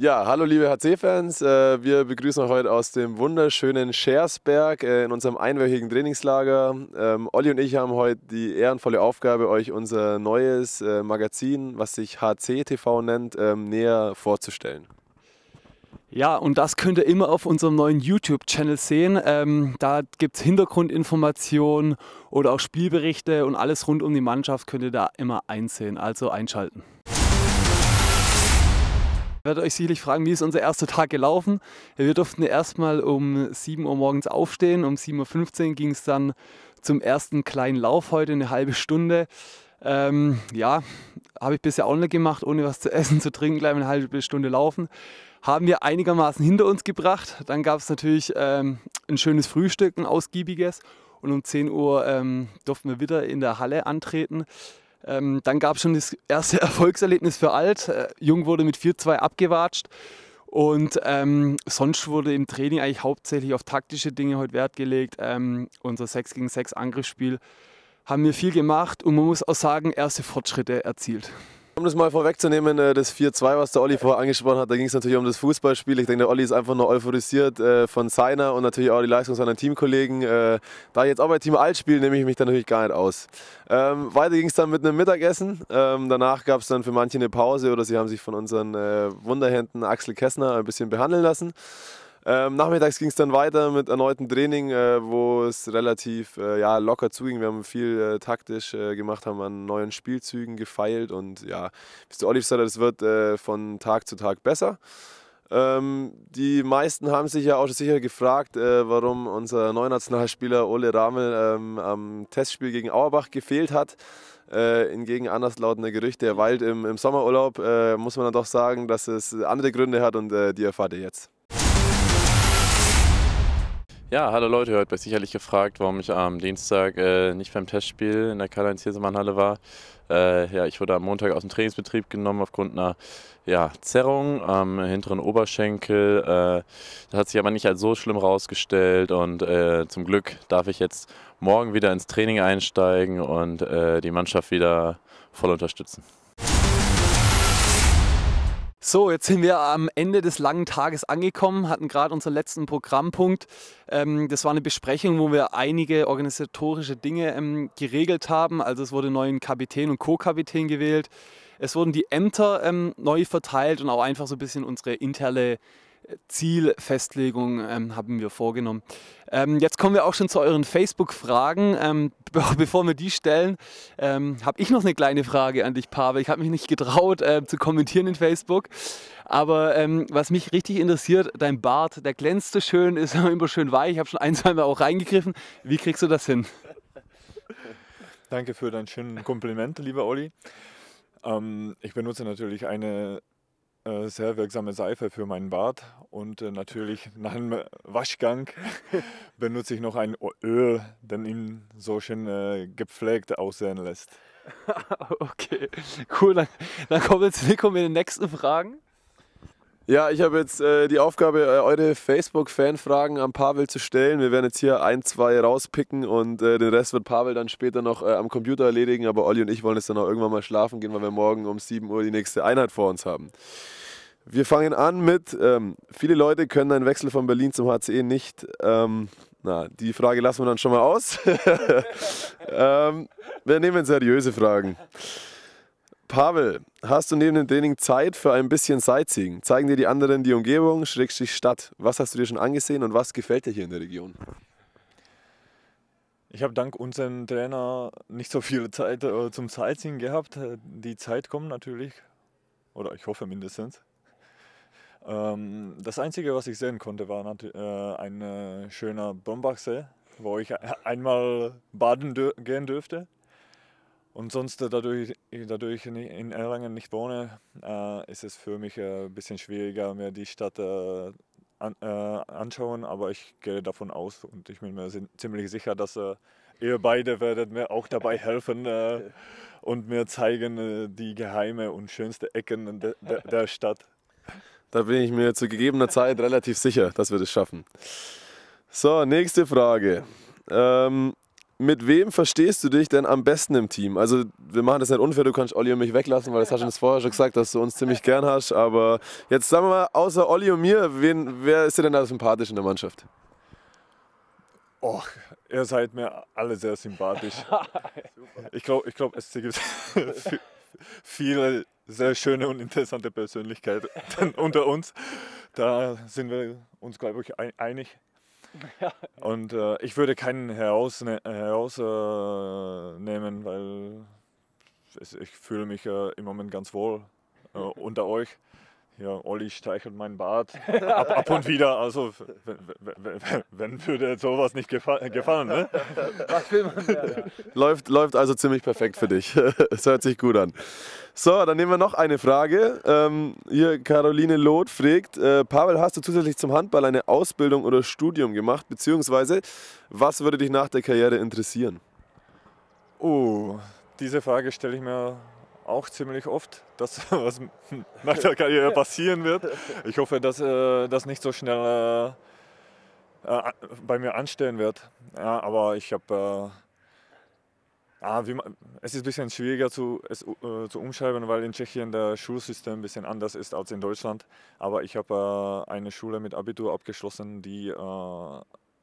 Ja, hallo liebe HC-Fans. Äh, wir begrüßen euch heute aus dem wunderschönen Schersberg äh, in unserem einwöchigen Trainingslager. Ähm, Olli und ich haben heute die ehrenvolle Aufgabe, euch unser neues äh, Magazin, was sich HC TV nennt, ähm, näher vorzustellen. Ja, und das könnt ihr immer auf unserem neuen YouTube-Channel sehen. Ähm, da gibt es Hintergrundinformationen oder auch Spielberichte und alles rund um die Mannschaft könnt ihr da immer einsehen. Also einschalten werdet euch sicherlich fragen, wie ist unser erster Tag gelaufen? Wir durften ja erstmal um 7 Uhr morgens aufstehen. Um 7.15 Uhr ging es dann zum ersten kleinen Lauf heute, eine halbe Stunde. Ähm, ja, habe ich bisher auch nicht gemacht, ohne was zu essen, zu trinken, gleich eine halbe Stunde laufen. Haben wir einigermaßen hinter uns gebracht. Dann gab es natürlich ähm, ein schönes Frühstück, ein ausgiebiges. Und um 10 Uhr ähm, durften wir wieder in der Halle antreten. Ähm, dann gab es schon das erste Erfolgserlebnis für Alt. Äh, Jung wurde mit 4-2 abgewatscht. Und ähm, sonst wurde im Training eigentlich hauptsächlich auf taktische Dinge heute Wert gelegt. Ähm, unser 6 gegen 6 Angriffsspiel haben wir viel gemacht und man muss auch sagen, erste Fortschritte erzielt. Um das mal vorwegzunehmen, äh, das 4-2, was der Olli vorher angesprochen hat, da ging es natürlich um das Fußballspiel. Ich denke, der Olli ist einfach nur euphorisiert äh, von seiner und natürlich auch die Leistung seiner Teamkollegen. Äh, da ich jetzt auch bei Team Alt spiele, nehme ich mich da natürlich gar nicht aus. Ähm, weiter ging es dann mit einem Mittagessen. Ähm, danach gab es dann für manche eine Pause oder sie haben sich von unseren Wunderhänden Axel Kessner ein bisschen behandeln lassen. Ähm, nachmittags ging es dann weiter mit erneutem Training, äh, wo es relativ äh, ja, locker zuging. Wir haben viel äh, taktisch äh, gemacht, haben an neuen Spielzügen gefeilt und ja, wie der Olli gesagt hat, es wird äh, von Tag zu Tag besser. Ähm, die meisten haben sich ja auch sicher gefragt, äh, warum unser neuer Nationalspieler Ole Ramel ähm, am Testspiel gegen Auerbach gefehlt hat. Äh, hingegen anderslautende Gerüchte erweilt im, im Sommerurlaub, muss man dann doch sagen, dass es andere Gründe hat und die erfahrt ihr jetzt. Ja, hallo Leute, ihr habt euch sicherlich gefragt, warum ich am Dienstag äh, nicht beim Testspiel in der Karl-Heinz-Hirsemann-Halle war. Äh, ja, ich wurde am Montag aus dem Trainingsbetrieb genommen aufgrund einer ja, Zerrung am hinteren Oberschenkel. Äh, das hat sich aber nicht als so schlimm rausgestellt und äh, zum Glück darf ich jetzt morgen wieder ins Training einsteigen und äh, die Mannschaft wieder voll unterstützen. So, jetzt sind wir am Ende des langen Tages angekommen, hatten gerade unseren letzten Programmpunkt. Ähm, das war eine Besprechung, wo wir einige organisatorische Dinge ähm, geregelt haben. Also es wurde neuen Kapitän und Co-Kapitän gewählt. Es wurden die Ämter ähm, neu verteilt und auch einfach so ein bisschen unsere interne Zielfestlegung ähm, haben wir vorgenommen. Ähm, jetzt kommen wir auch schon zu euren Facebook-Fragen. Ähm, bevor wir die stellen, ähm, habe ich noch eine kleine Frage an dich, Pavel. Ich habe mich nicht getraut äh, zu kommentieren in Facebook. Aber ähm, was mich richtig interessiert, dein Bart, der glänzt so schön, ist immer schön weich. Ich habe schon ein, zwei Mal auch reingegriffen. Wie kriegst du das hin? Danke für dein schönes Kompliment, lieber Olli. Ähm, ich benutze natürlich eine äh, sehr wirksame Seife für meinen Bart und äh, natürlich nach dem Waschgang benutze ich noch ein Öl, das ihn so schön äh, gepflegt aussehen lässt. okay, cool. Dann, dann kommen wir zu Nico mit den nächsten Fragen. Ja, ich habe jetzt äh, die Aufgabe, äh, eure Facebook-Fanfragen an Pavel zu stellen. Wir werden jetzt hier ein, zwei rauspicken und äh, den Rest wird Pavel dann später noch äh, am Computer erledigen. Aber Olli und ich wollen jetzt dann auch irgendwann mal schlafen gehen, weil wir morgen um 7 Uhr die nächste Einheit vor uns haben. Wir fangen an mit, ähm, viele Leute können einen Wechsel von Berlin zum HCE nicht. Ähm, na, die Frage lassen wir dann schon mal aus. ähm, wir nehmen seriöse Fragen. Pavel, hast du neben dem Training Zeit für ein bisschen Sightseeing? Zeigen dir die anderen die Umgebung, Schrägstrich Stadt. Was hast du dir schon angesehen und was gefällt dir hier in der Region? Ich habe dank unserem Trainer nicht so viel Zeit äh, zum Sightseeing gehabt. Äh, die Zeit kommt natürlich, oder ich hoffe mindestens. Ähm, das Einzige, was ich sehen konnte, war äh, ein schöner Bombachsee, wo ich einmal baden gehen dürfte. Und sonst, dadurch, dadurch in Erlangen nicht wohne, äh, ist es für mich ein äh, bisschen schwieriger, mir die Stadt äh, an, äh, anschauen. Aber ich gehe davon aus und ich bin mir ziemlich sicher, dass äh, ihr beide werdet mir auch dabei helfen äh, und mir zeigen die geheime und schönste Ecken de, de, der Stadt. Da bin ich mir zu gegebener Zeit relativ sicher, dass wir das schaffen. So, nächste Frage. Ähm, mit wem verstehst du dich denn am besten im Team? Also, wir machen das nicht unfair, du kannst Olli und mich weglassen, weil das hast du uns vorher schon gesagt, dass du uns ziemlich gern hast. Aber jetzt sagen wir mal, außer Olli und mir, wen, wer ist dir denn da sympathisch in der Mannschaft? Och, ihr seid mir alle sehr sympathisch. ich glaube, ich glaub, es gibt viele sehr schöne und interessante Persönlichkeiten unter uns. Da sind wir uns, glaube ich, einig. Ja. Und äh, ich würde keinen herausne äh, herausnehmen, äh, weil ich fühle mich äh, im Moment ganz wohl äh, unter euch ja, Olli streichelt meinen Bart ab, ab und wieder. Also, wenn, würde sowas nicht gefa gefallen, ne? Was will man mehr, läuft, läuft also ziemlich perfekt für dich. Es hört sich gut an. So, dann nehmen wir noch eine Frage. Ähm, hier Caroline Loth fragt, äh, Pavel, hast du zusätzlich zum Handball eine Ausbildung oder Studium gemacht? Beziehungsweise, was würde dich nach der Karriere interessieren? Oh, diese Frage stelle ich mir auch ziemlich oft, das, was nach der Karriere passieren wird. Ich hoffe, dass äh, das nicht so schnell äh, äh bei mir anstehen wird. Ja, aber ich habe. Äh, ah, es ist ein bisschen schwieriger zu, es, äh, zu umschreiben, weil in Tschechien das Schulsystem ein bisschen anders ist als in Deutschland. Aber ich habe äh, eine Schule mit Abitur abgeschlossen, die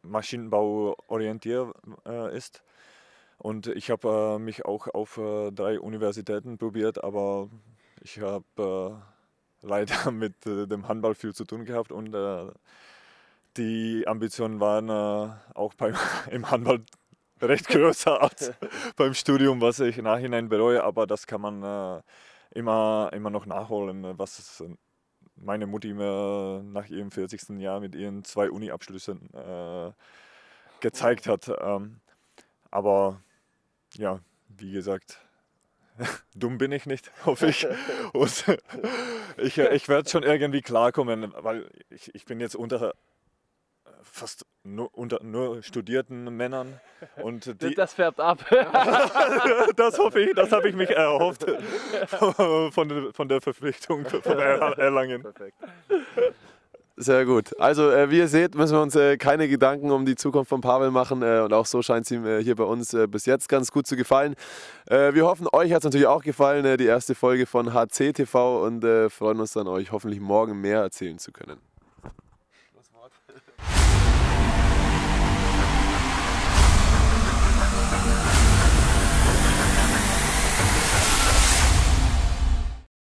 Maschinenbau orientiert ist. Und ich habe äh, mich auch auf äh, drei Universitäten probiert, aber ich habe äh, leider mit äh, dem Handball viel zu tun gehabt und äh, die Ambitionen waren äh, auch beim, im Handball recht größer als beim Studium, was ich Nachhinein bereue, aber das kann man immer, immer noch nachholen, was meine Mutti mir nach ihrem 40. Jahr mit ihren zwei Uni-Abschlüssen gezeigt hat. Ähm, aber ja, wie gesagt, dumm bin ich nicht, hoffe ich. Und ich ich werde schon irgendwie klarkommen, weil ich, ich bin jetzt unter fast nur, unter nur studierten Männern. Und die, das färbt ab. das hoffe ich, das habe ich mich erhofft von, von der Verpflichtung von Erlangen. Perfekt. Sehr gut. Also äh, wie ihr seht, müssen wir uns äh, keine Gedanken um die Zukunft von Pavel machen äh, und auch so scheint es ihm äh, hier bei uns äh, bis jetzt ganz gut zu gefallen. Äh, wir hoffen, euch hat es natürlich auch gefallen, die erste Folge von HCTV TV und freuen uns dann euch hoffentlich morgen mehr erzählen zu können.